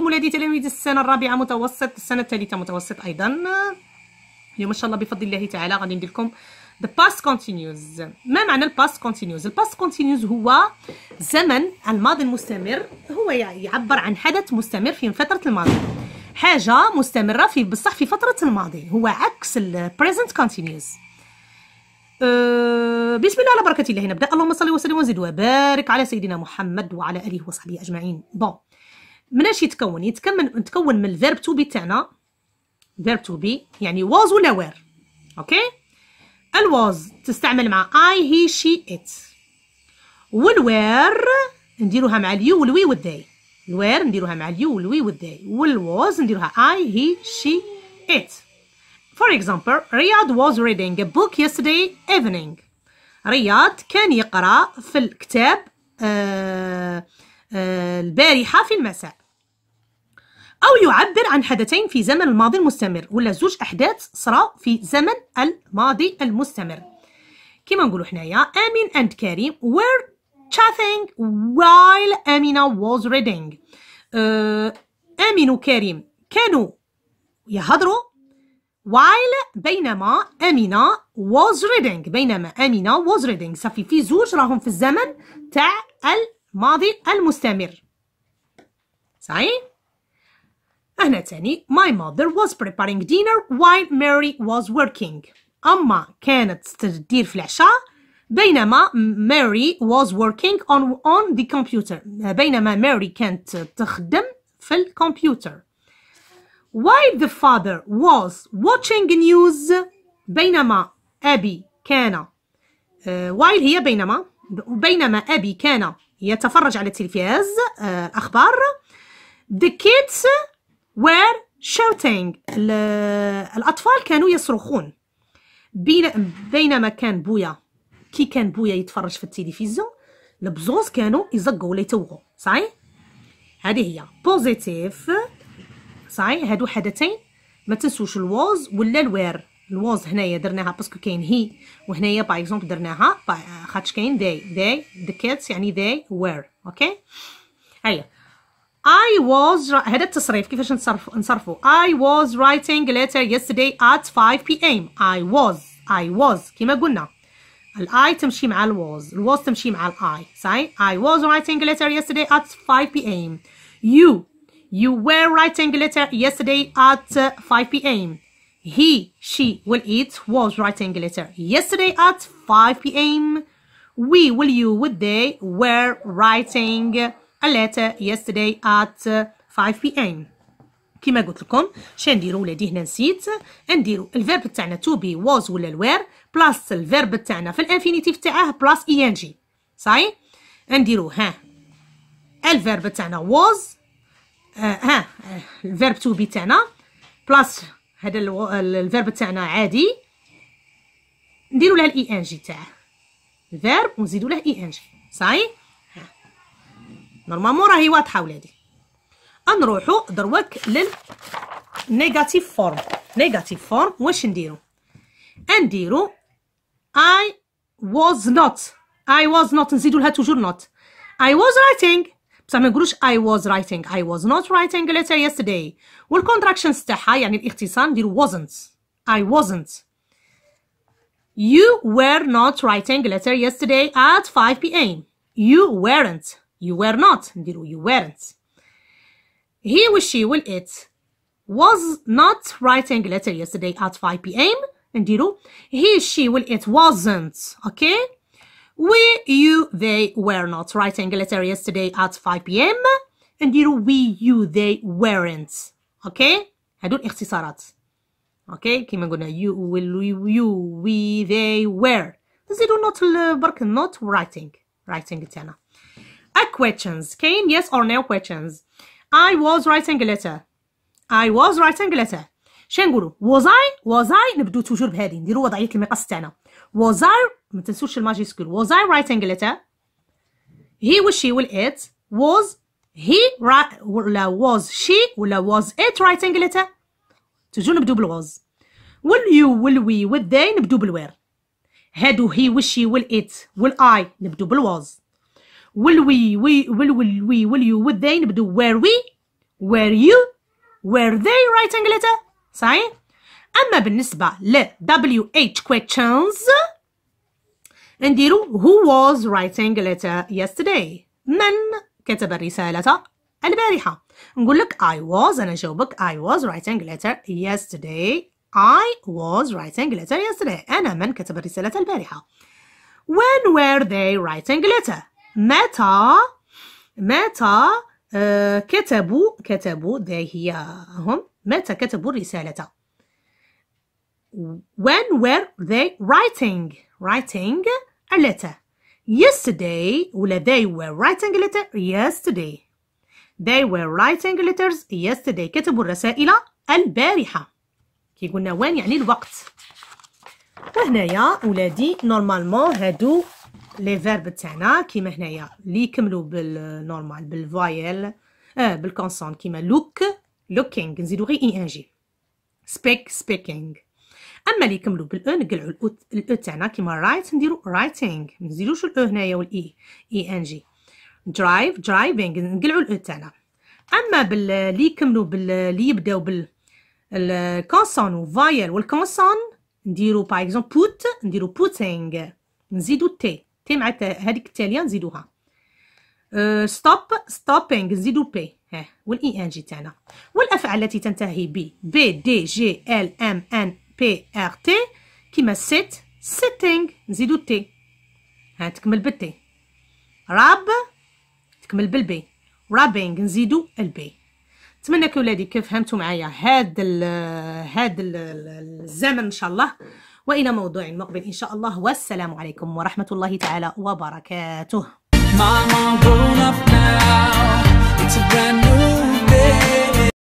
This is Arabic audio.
ولادي تلاميذ السنة الرابعة متوسط السنة الثالثة متوسط أيضا اليوم إن شاء الله بفضل الله تعالى غادي ندير لكم the past continuous ما معنى ال past continuous ال past continuous هو زمن الماضي المستمر هو يعبر عن حدث مستمر في فترة الماضي حاجة مستمرة في بصح في فترة الماضي هو عكس ال present continuous أه بسم الله على بركة الله نبدأ اللهم صل وسلم وزد وبارك على سيدنا محمد وعلى آله وصحبه أجمعين بون مناش يتكون يتكون يتكون من الفيرب تو بي تاعنا فيرب تو بي يعني واز ولا وير اوكي الواز تستعمل مع اي هي شي ات والوير نديروها مع اليو والوي والداي الوير نديروها مع اليو والوي والداي والواز نديروها اي هي شي ات For example, رياض was reading a book yesterday evening. رياض كان يقرأ في الكتاب آه، آه، البارحة في المساء أو يعبر عن حدثين في زمن الماضي المستمر ولا زوج أحداث صرا في زمن الماضي المستمر كما نقولوا حنايا آمين أند كريم وير chatting وايل امينا واز ريدينغ آمين وكريم كانوا يهضروا وايل بينما أمينة was reading بينما أمينة was reading صافي في زوج راهم في الزمن تاع الماضي المستمر صحيح هنا تاني my mother was preparing dinner while Mary was working أما كانت تدير في العشاء بينما Mary was working on on the computer بينما Mary كانت تخدم في الكمبيوتر while the father was watching news بينما أبي كان آه، وايل هي بينما بينما أبي كان يتفرج على التلفاز الأخبار آه، The kids were shouting الأطفال كانوا يصرخون بينما كان بويا كي كان بويا يتفرج في التلفزيون البزوز كانوا يزقوا ولا يتوغوا صحيح هذه هي بوزيتيف صحيح هادو حدثين ما تنسوش الواز ولا الوير الوز هنايا درناها باسكو كاين هي وهنايا باغ اكزومبل درناها خاطش كاين داي داي ذا كيتس يعني داي وير اوكي هيا I was هذا التصريف كيفاش نصرف نصرفو I was writing a letter yesterday at 5 p.m. I was I was كيما قلنا الاي تمشي مع ال was تمشي مع الاي صحيح I was writing a letter yesterday at 5 p.m. You you were writing a letter yesterday at 5 p.m. He, she, will eat was writing a letter yesterday at 5 p.m. We, will you, would they were writing a letter yesterday at 5 p.m. كما قلت لكم شنديروا ولادي هنا نسيت نديرو الفيرب تاعنا to be was ولا الوير بلاس الفيرب تاعنا في الانفينيتيف تاعه بلاس اي ان جي صاي نديرو ها الفيرب تاعنا واز آه، ها الفيرب to be تاعنا بلاس هذا الفيرب تاعنا عادي نديرو له الاي ان جي تاعه الفيرب ونزيدو له اي ان جي صاي نورمالمون راهي واضحه ولادي نروحو دروك للنيجاتيف فورم نيجاتيف فورم واش نديرو نديرو اي واز نوت اي واز نوت نزيدو لها توجور نوت اي واز رايتينغ بصح I was writing I was not writing a letter yesterday والcontractions تاعها يعني الاختصار نديرو wasn't I wasn't You were not writing a letter yesterday at 5 p.m. You weren't You were not نديرو you weren't He or she will it was not writing a letter yesterday at 5 p.m. نديرو he she will it wasn't okay we, you, they were not. Writing a letter yesterday at 5 p.m. And you, we, you, they weren't. Okay? I don't exercise. Okay? كما قلنا you, will, you, we, they were. do not uh, work. not writing. Writing letter. A uh, questions. كاين yes or no questions. I was writing a letter. I was writing a letter. شنقولوا وزاي وزاي نبدو توجور بهذه نديروا وضعيه المقص تاعنا وزاي ما تنسوش الماجيسكول وزاي رايتنج ليتر هي وشي والات ات ووز هي ولا ووز شي ولا was it رايتنج ليتر تجو نبدو بالواز واليو والوي والذي نبدو بالوير هادو هي والشي والات والاي نبدو بالوز والوي وي والوي واليو والذي نبدو وير وي وير يو وير ذي right angle letter صحيح اما بالنسبه ل WH questions نديرو who was writing letter yesterday من كتب الرساله البارحه نقول لك I was انا جاوبك I was writing letter yesterday I was writing letter yesterday انا من كتب الرساله البارحه when were they writing letter متى متى كتبوا كتبوا هي هم متى كتبوا الرسالة when were they writing writing a letter yesterday ولا they were writing a letter yesterday they were writing letters yesterday كتبوا الرسائل البارحة كي قلنا وين يعني الوقت وهنايا ولادي نورمالمون هادو لي فيرب تاعنا كيما هنايا لي يكملوا بالنورمال بالفايل اه بالكونسون كيما لوك لوكينغ نزيدو غير اي ان جي سبيك سبيكينغ اما لي يكملوا بالاو e، نقلعوا الاو e تاعنا كيما رايت نديرو رايتينغ ما نزيدوش الاو e هنايا والاي اي ان جي درايف درايفينغ نقلعوا الاو تاعنا اما باللي يكملوا باللي يبداو بال الكونسون وفايل والكونسون نديرو باغ اكزومبل بوت نديرو بوتينغ نزيدو تي تي مع هذيك التاليه نزيدوها ستوب أه، ستوبينغ نزيدو بي ها والاي ان جي تاعنا والافعال التي تنتهي ب بي دي جي ال ام ان بي ار تي كيما سيت سيتينغ نزيدو تي ها تكمل بالتي راب تكمل بالبي رابينغ نزيدو البي نتمنى كولادي كيف فهمتوا معايا هاد ال هاد الزمن ان شاء الله والى موضوع مقبل ان شاء الله والسلام عليكم ورحمه الله تعالى وبركاته Mama,